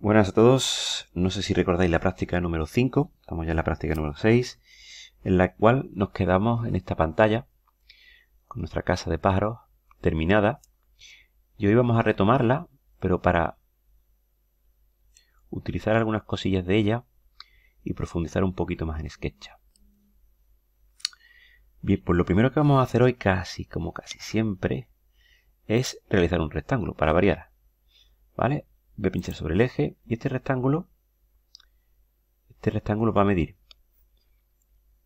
Buenas a todos, no sé si recordáis la práctica número 5, estamos ya en la práctica número 6, en la cual nos quedamos en esta pantalla con nuestra casa de pájaros terminada y hoy vamos a retomarla, pero para utilizar algunas cosillas de ella y profundizar un poquito más en SketchUp. Bien, pues lo primero que vamos a hacer hoy, casi como casi siempre, es realizar un rectángulo para variar. ¿Vale? voy a pinchar sobre el eje y este rectángulo, este rectángulo va a medir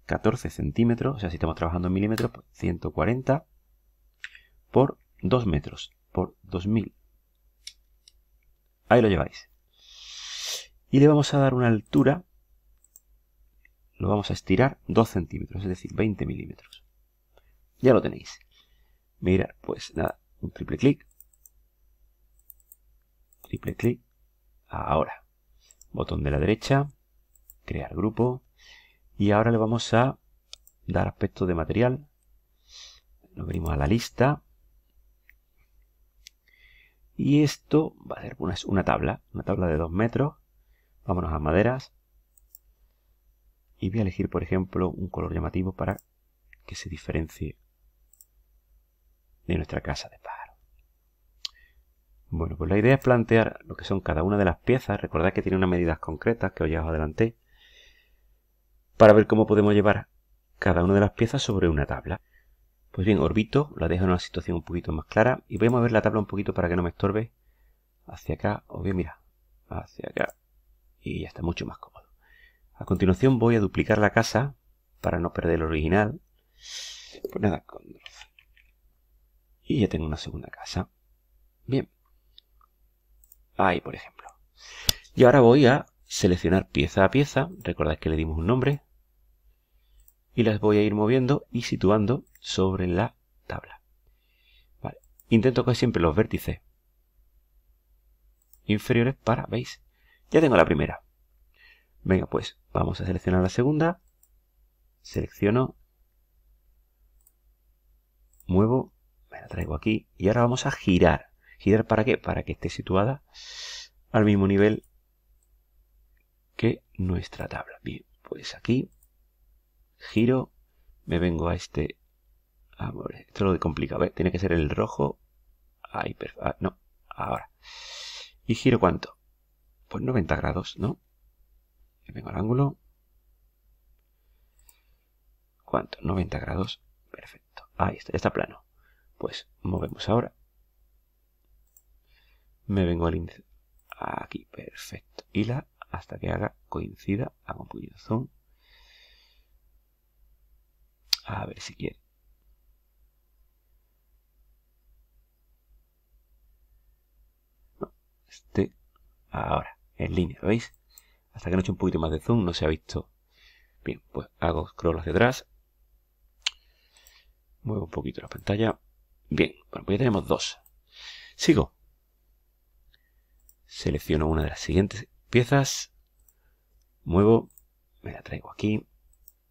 14 centímetros, o sea, si estamos trabajando en milímetros, 140 pues, por 2 metros, por 2000. Ahí lo lleváis. Y le vamos a dar una altura, lo vamos a estirar 2 centímetros, es decir, 20 milímetros. Ya lo tenéis. mira pues nada, un triple clic, triple clic. Ahora, botón de la derecha, crear grupo. Y ahora le vamos a dar aspecto de material. Nos venimos a la lista. Y esto va a ser una, tabla, una tabla de dos metros. Vámonos a maderas. Y voy a elegir, por ejemplo, un color llamativo para que se diferencie de nuestra casa de paz. Bueno, pues la idea es plantear lo que son cada una de las piezas. Recordad que tiene unas medidas concretas que os ya os adelanté. Para ver cómo podemos llevar cada una de las piezas sobre una tabla. Pues bien, orbito, la dejo en una situación un poquito más clara. Y voy a mover la tabla un poquito para que no me estorbe. Hacia acá, o bien, mira, hacia acá. Y ya está mucho más cómodo. A continuación voy a duplicar la casa para no perder el original. Pues nada, Y ya tengo una segunda casa. Bien ahí por ejemplo. Y ahora voy a seleccionar pieza a pieza, recordad que le dimos un nombre, y las voy a ir moviendo y situando sobre la tabla. Intento coger siempre los vértices inferiores para, ¿veis? Ya tengo la primera. Venga, pues vamos a seleccionar la segunda. Selecciono. Muevo. Me la traigo aquí. Y ahora vamos a girar. ¿Girar para qué? Para que esté situada al mismo nivel que nuestra tabla. Bien, pues aquí giro, me vengo a este... esto es lo complicado, Ve, Tiene que ser el rojo. Ahí, perfecto. Ah, no, ahora. ¿Y giro cuánto? Pues 90 grados, ¿no? Me vengo al ángulo. ¿Cuánto? 90 grados. Perfecto. Ahí está, ya está plano. Pues movemos ahora me vengo al índice. Aquí, perfecto. Y la hasta que haga coincida, hago un poquito de zoom. A ver si quiere. este, ahora, en línea, veis? Hasta que no he un poquito más de zoom no se ha visto. Bien, pues hago scroll hacia atrás. Muevo un poquito la pantalla. Bien, bueno, pues ya tenemos dos. Sigo. Selecciono una de las siguientes piezas, muevo, me la traigo aquí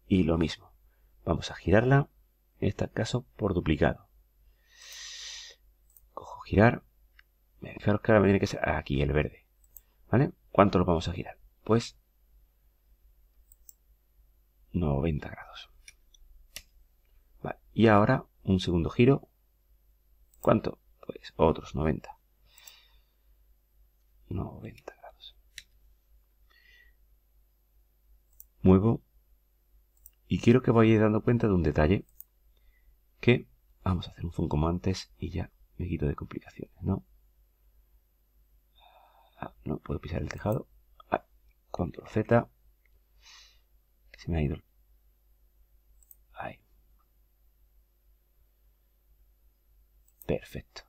y lo mismo. Vamos a girarla, en este caso por duplicado. Cojo girar, fijaros que ahora tiene que ser aquí el verde. ¿Vale? ¿Cuánto lo vamos a girar? Pues 90 grados. y ahora un segundo giro. ¿Cuánto? Pues otros 90. 90 grados. Muevo y quiero que vayáis dando cuenta de un detalle que vamos a hacer un zoom como antes y ya me quito de complicaciones, ¿no? Ah, no puedo pisar el tejado. Ah, control Z. Se me ha ido. Ahí. Perfecto.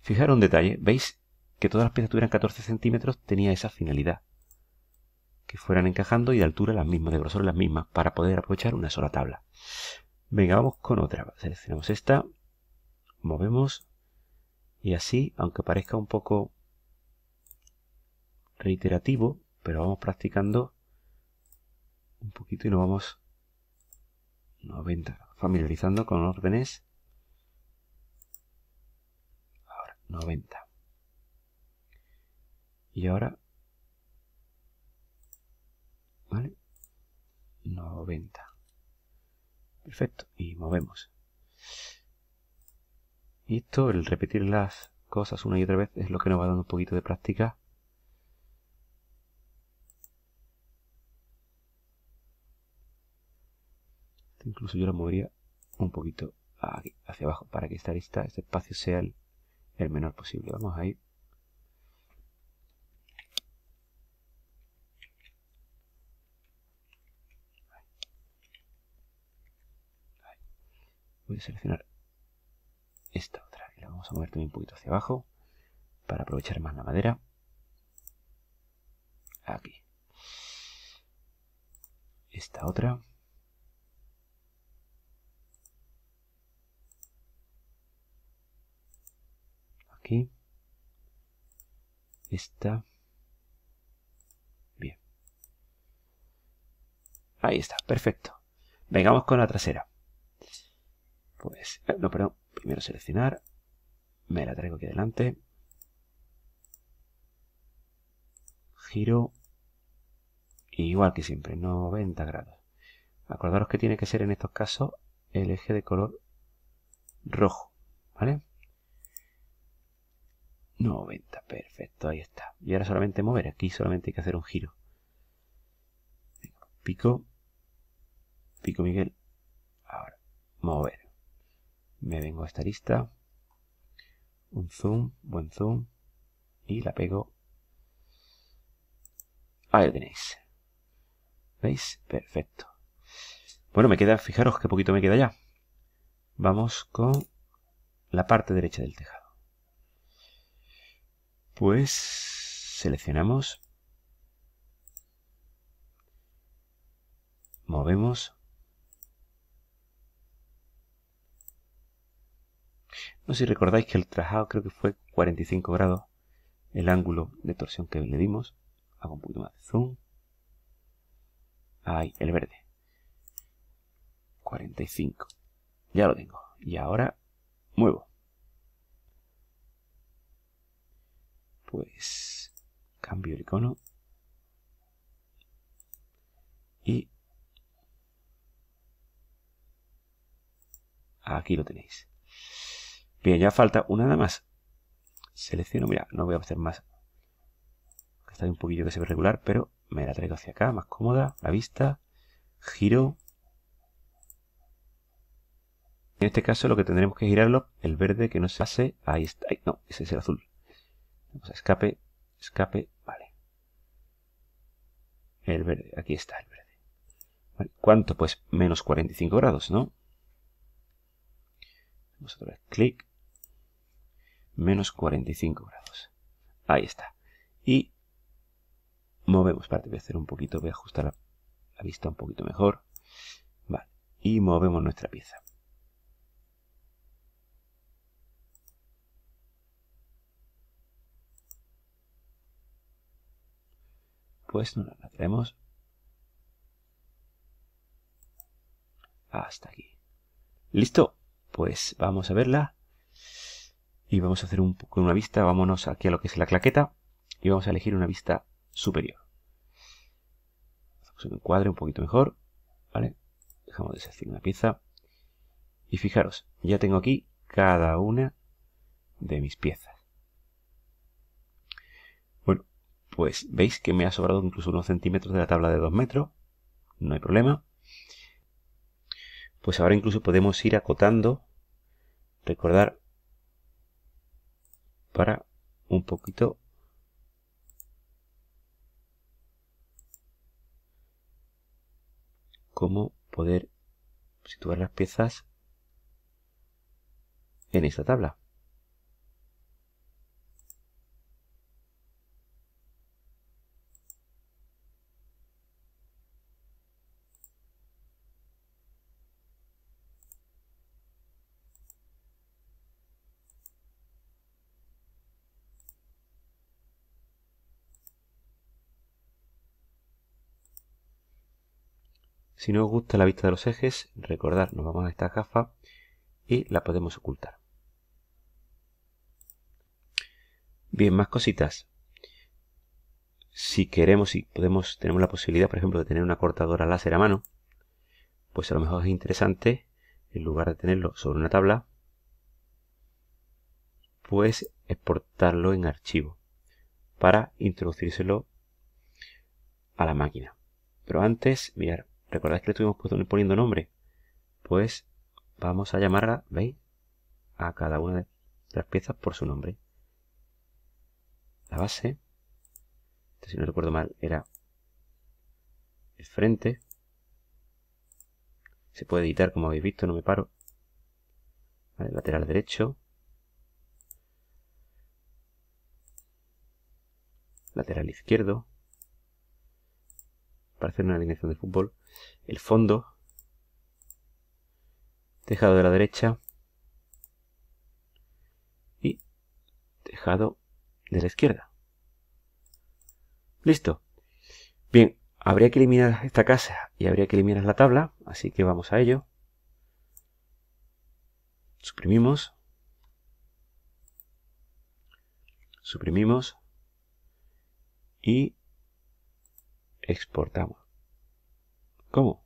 Fijaros un detalle, ¿veis? que todas las piezas tuvieran 14 centímetros tenía esa finalidad. Que fueran encajando y de altura las mismas, de grosor las mismas, para poder aprovechar una sola tabla. Venga, vamos con otra. Seleccionamos esta, movemos y así, aunque parezca un poco reiterativo, pero vamos practicando un poquito y nos vamos 90, familiarizando con órdenes. Ahora, 90. Y ahora, ¿vale? 90. Perfecto, y movemos. Y esto, el repetir las cosas una y otra vez, es lo que nos va dando un poquito de práctica. Incluso yo la movería un poquito aquí, hacia abajo, para que esta lista, este espacio sea el, el menor posible. Vamos a ir voy seleccionar esta otra y la vamos a mover también un poquito hacia abajo para aprovechar más la madera. Aquí. Esta otra. Aquí. Esta. Bien. Ahí está, perfecto. Vengamos con la trasera. Pues, eh, no, perdón, primero seleccionar, me la traigo aquí adelante, giro, igual que siempre, 90 grados. Acordaros que tiene que ser en estos casos el eje de color rojo, ¿vale? 90, perfecto, ahí está. Y ahora solamente mover, aquí solamente hay que hacer un giro. Pico, pico Miguel, ahora, mover me vengo a esta lista, un zoom, buen zoom, y la pego. Ahí lo tenéis. ¿Veis? Perfecto. Bueno, me queda, fijaros qué poquito me queda ya. Vamos con la parte derecha del tejado. Pues seleccionamos, movemos No sé si recordáis que el trajado creo que fue 45 grados el ángulo de torsión que le dimos. Hago un poquito más de zoom. Ahí, el verde. 45. Ya lo tengo. Y ahora muevo. Pues cambio el icono. Y aquí lo tenéis. Bien, ya falta una nada más. Selecciono, mira, no voy a hacer más. Está un poquillo que se ve regular, pero me la traigo hacia acá, más cómoda, la vista, giro. En este caso lo que tendremos que girarlo, el verde que no se hace, ahí está, no, ese es el azul. Vamos a escape, escape, vale. El verde, aquí está el verde. ¿Cuánto? Pues menos 45 grados, ¿no? Vamos otra vez, clic, menos 45 grados. Ahí está. Y movemos a hacer un poquito, voy a ajustar la, vista un poquito mejor. Vale. Y movemos nuestra pieza. Pues no la traemos hasta aquí. ¿Listo? Pues vamos a verla y vamos a hacer un, poco una vista, vámonos aquí a lo que es la claqueta y vamos a elegir una vista superior. Hacemos un encuadre un poquito mejor, ¿vale? Dejamos de ser una pieza y fijaros, ya tengo aquí cada una de mis piezas. Bueno, pues veis que me ha sobrado incluso unos centímetros de la tabla de 2 metros, no hay problema. Pues ahora incluso podemos ir acotando, recordar para un poquito cómo poder situar las piezas en esta tabla. Si no os gusta la vista de los ejes, recordad, nos vamos a esta gafa y la podemos ocultar. Bien, más cositas. Si queremos y podemos, tenemos la posibilidad, por ejemplo, de tener una cortadora láser a mano, pues a lo mejor es interesante, en lugar de tenerlo sobre una tabla, pues exportarlo en archivo para introducírselo a la máquina. Pero antes, mirar, ¿Recordáis que le estuvimos poniendo nombre? Pues vamos a llamarla, ¿veis? A cada una de las piezas por su nombre. La base, este, si no recuerdo mal, era el frente. Se puede editar, como habéis visto, no me paro. lateral derecho. Lateral izquierdo para hacer una alineación de fútbol. El fondo. Tejado de la derecha. Y tejado de la izquierda. Listo. Bien, habría que eliminar esta casa y habría que eliminar la tabla, así que vamos a ello. Suprimimos. Suprimimos. Y exportamos. ¿Cómo?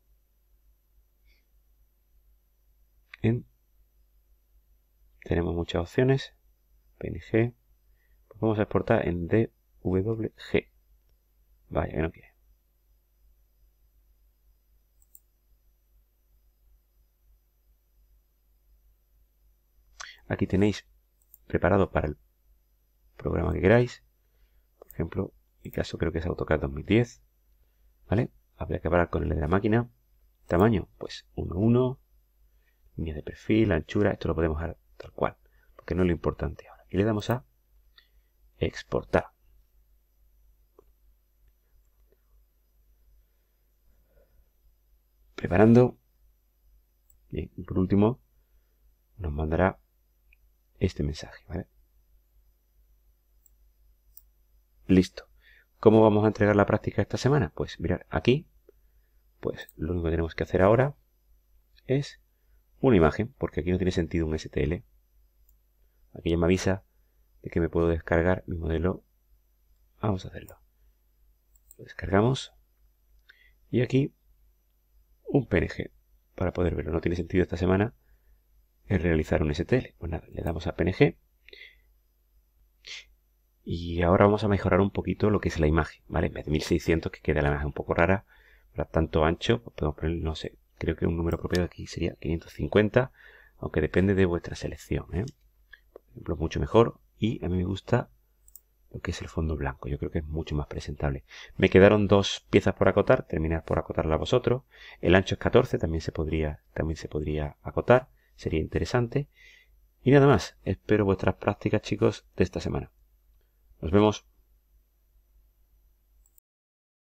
en Tenemos muchas opciones. PNG. Pues vamos a exportar en DWG. Vaya, que no quiere. Aquí tenéis preparado para el programa que queráis. Por ejemplo, en mi caso creo que es AutoCAD 2010. ¿Vale? Habría que parar con el de la máquina. Tamaño, pues 1, 1. Línea de perfil, anchura, esto lo podemos dar tal cual, porque no es lo importante ahora. Y le damos a exportar. Preparando. y por último, nos mandará este mensaje, Listo. ¿Cómo vamos a entregar la práctica esta semana? Pues mirar aquí, pues lo único que tenemos que hacer ahora es una imagen, porque aquí no tiene sentido un STL. Aquí ya me avisa de que me puedo descargar mi modelo. Vamos a hacerlo. Lo descargamos. Y aquí un PNG para poder verlo. No tiene sentido esta semana realizar un STL. Pues nada, le damos a PNG y ahora vamos a mejorar un poquito lo que es la imagen, ¿vale? En vez de 1600, que queda la imagen un poco rara, para tanto ancho, pues podemos poner, no sé, creo que un número propio de aquí sería 550, aunque depende de vuestra selección, ¿eh? Por ejemplo, mucho mejor. Y a mí me gusta lo que es el fondo blanco. Yo creo que es mucho más presentable. Me quedaron dos piezas por acotar. terminar por acotarla vosotros. El ancho es 14. También se podría, también se podría acotar. Sería interesante. Y nada más. Espero vuestras prácticas, chicos, de esta semana. Nos vemos.